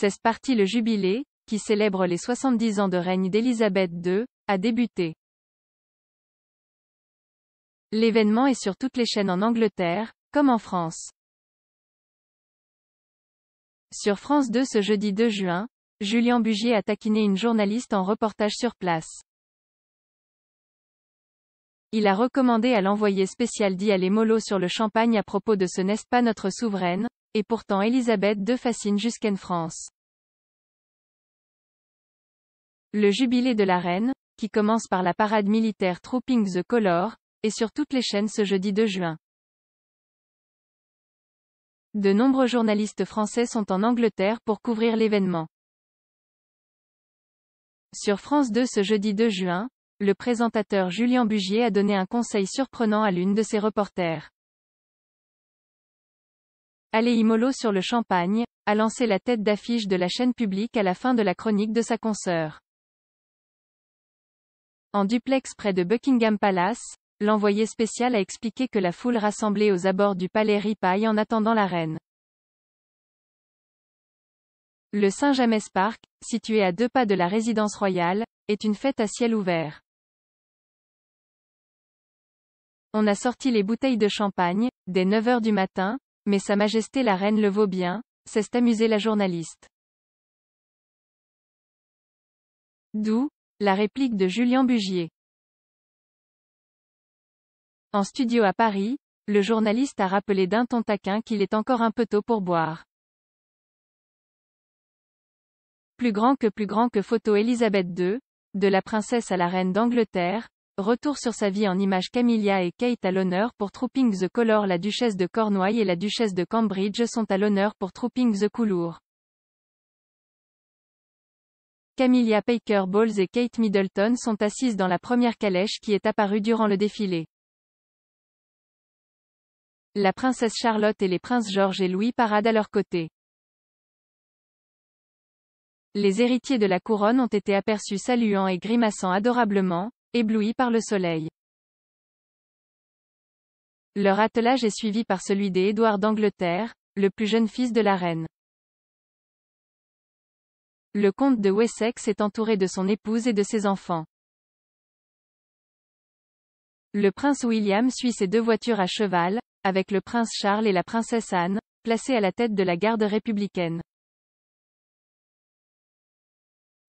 16 parti le jubilé, qui célèbre les 70 ans de règne d'Élisabeth II, a débuté. L'événement est sur toutes les chaînes en Angleterre, comme en France. Sur France 2 ce jeudi 2 juin, Julien Bugier a taquiné une journaliste en reportage sur place. Il a recommandé à l'envoyé spécial aller Mollo sur le Champagne à propos de ce n'est-ce pas notre souveraine, et pourtant Elisabeth II fascine jusqu'en France. Le jubilé de la reine, qui commence par la parade militaire Trooping the Color, est sur toutes les chaînes ce jeudi 2 juin. De nombreux journalistes français sont en Angleterre pour couvrir l'événement. Sur France 2 ce jeudi 2 juin, le présentateur Julien Bugier a donné un conseil surprenant à l'une de ses reporters. Allez Imolo sur le champagne, a lancé la tête d'affiche de la chaîne publique à la fin de la chronique de sa consoeur. En duplex près de Buckingham Palace, l'envoyé spécial a expliqué que la foule rassemblée aux abords du palais ripaille en attendant la reine. Le Saint-James Park, situé à deux pas de la résidence royale, est une fête à ciel ouvert. On a sorti les bouteilles de champagne, dès 9 h du matin, mais Sa Majesté la Reine le vaut bien, c'est amuser la journaliste. D'où, la réplique de Julien Bugier. En studio à Paris, le journaliste a rappelé d'un ton taquin qu'il est encore un peu tôt pour boire. Plus grand que plus grand que photo Elisabeth II, de la princesse à la reine d'Angleterre, Retour sur sa vie en images Camilla et Kate à l'honneur pour Trooping the Color La duchesse de Cornouailles et la duchesse de Cambridge sont à l'honneur pour Trooping the Couloir. Camilla Baker Bowles et Kate Middleton sont assises dans la première calèche qui est apparue durant le défilé. La princesse Charlotte et les princes George et Louis paradent à leur côté. Les héritiers de la couronne ont été aperçus saluant et grimaçant adorablement, ébloui par le soleil. Leur attelage est suivi par celui des Édouard d'Angleterre, le plus jeune fils de la reine. Le comte de Wessex est entouré de son épouse et de ses enfants. Le prince William suit ses deux voitures à cheval, avec le prince Charles et la princesse Anne, placés à la tête de la garde républicaine.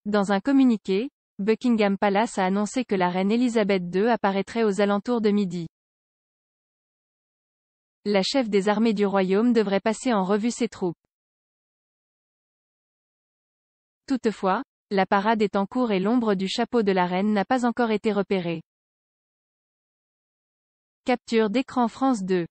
Dans un communiqué, Buckingham Palace a annoncé que la reine Elisabeth II apparaîtrait aux alentours de midi. La chef des armées du royaume devrait passer en revue ses troupes. Toutefois, la parade est en cours et l'ombre du chapeau de la reine n'a pas encore été repérée. Capture d'écran France 2